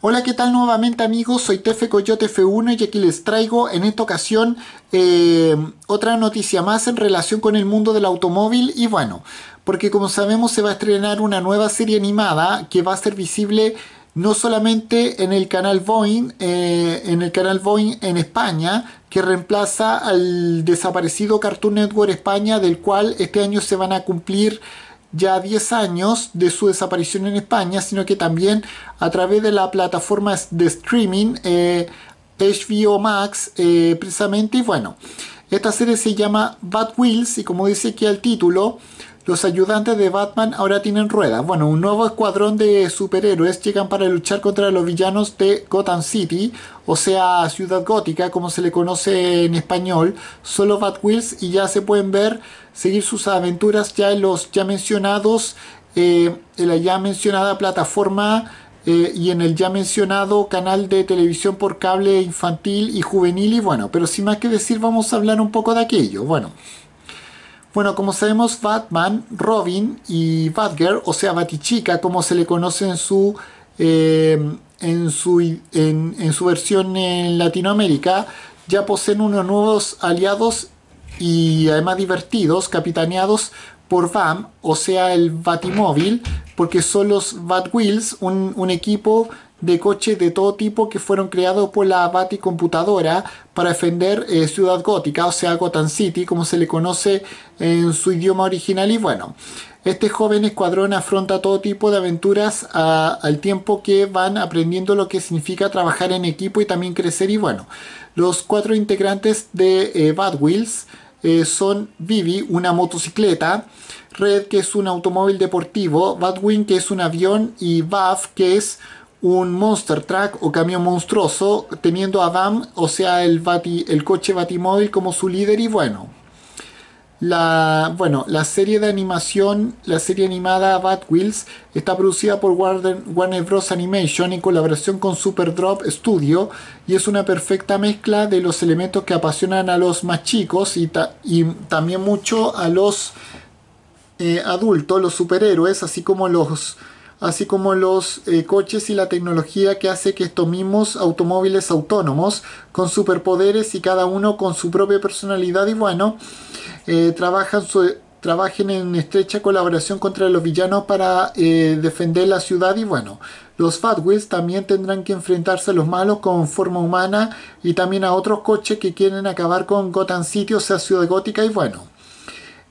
Hola, ¿qué tal nuevamente amigos? Soy Tefe Coyote F1 y aquí les traigo en esta ocasión eh, otra noticia más en relación con el mundo del automóvil y bueno, porque como sabemos se va a estrenar una nueva serie animada que va a ser visible no solamente en el canal Boeing, eh, en el canal Boeing en España, que reemplaza al desaparecido Cartoon Network España, del cual este año se van a cumplir ya 10 años de su desaparición en España, sino que también a través de la plataforma de streaming HBO eh, Max, eh, precisamente. Y bueno, esta serie se llama Bad Wheels y como dice aquí el título, los ayudantes de Batman ahora tienen ruedas. Bueno, un nuevo escuadrón de superhéroes llegan para luchar contra los villanos de Gotham City, o sea, Ciudad Gótica, como se le conoce en español. Solo Batwheels y ya se pueden ver, seguir sus aventuras ya en los ya mencionados, eh, en la ya mencionada plataforma eh, y en el ya mencionado canal de televisión por cable infantil y juvenil y bueno, pero sin más que decir vamos a hablar un poco de aquello. Bueno, bueno, como sabemos, Batman, Robin y Batgirl, o sea, Batichica, como se le conoce en su, em, en, su en, su versión en Latinoamérica, ya poseen unos nuevos aliados y además divertidos, capitaneados por VAM, o sea, el Batimóvil, porque son los Batwheels, un, un equipo de coches de todo tipo que fueron creados por la Bati Computadora para defender eh, Ciudad Gótica, o sea, Gotham City, como se le conoce en su idioma original. Y bueno, este joven escuadrón afronta todo tipo de aventuras al tiempo que van aprendiendo lo que significa trabajar en equipo y también crecer. Y bueno, los cuatro integrantes de eh, Bad Wheels eh, son Vivi, una motocicleta, Red, que es un automóvil deportivo, Batwing, que es un avión, y Buff, que es un monster truck o camión monstruoso teniendo a BAM, o sea, el, coche Batimóvil como su líder y bueno. La, bueno, la serie de animación, la serie animada Batwheels está producida por Warner, Bros. Animation en colaboración con Super Drop Studio y es una perfecta mezcla de los elementos que apasionan a los más chicos y, también mucho a los eh, adultos, los superhéroes, así como los así como los eh, coches y la tecnología que hace que estos mismos automóviles autónomos, con superpoderes y cada uno con su propia personalidad y bueno, eh, trabajan trabajen en estrecha colaboración contra los villanos para eh, defender la ciudad y bueno, los Fatwills también tendrán que enfrentarse a los malos con forma humana y también a otros coches que quieren acabar con Gotham City, o sea, Ciudad Gótica y bueno.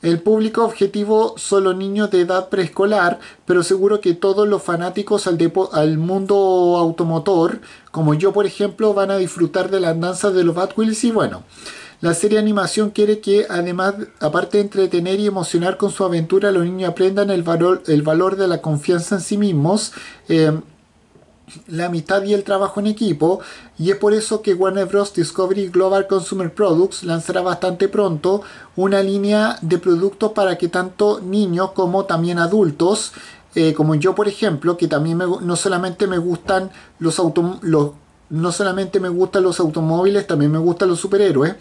El público objetivo solo niños de edad preescolar, pero seguro que todos los fanáticos al, mundo automotor, como yo por ejemplo, van a disfrutar de las danzas de los Batwheels y bueno. La serie animación quiere que además, aparte de entretener y emocionar con su aventura, los niños aprendan el valor, el valor de la confianza en sí mismos. Eh, la mitad y el trabajo en equipo y es por eso que Warner Bros. Discovery Global Consumer Products lanzará bastante pronto una línea de productos para que tanto niños como también adultos eh, como yo por ejemplo que también no solamente me gustan los, no solamente me gustan los automóviles también me gustan los superhéroes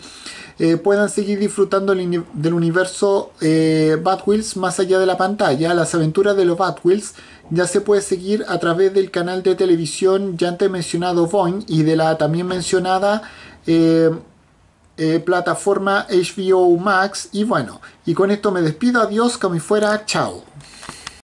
eh, puedan seguir disfrutando del universo eh, Batwheels más allá de la pantalla. Las aventuras de los Batwheels ya se puede seguir a través del canal de televisión ya antes mencionado Voin, y de la también mencionada eh, eh, plataforma HBO Max. Y bueno, y con esto me despido. Adiós, como fuera. Chao.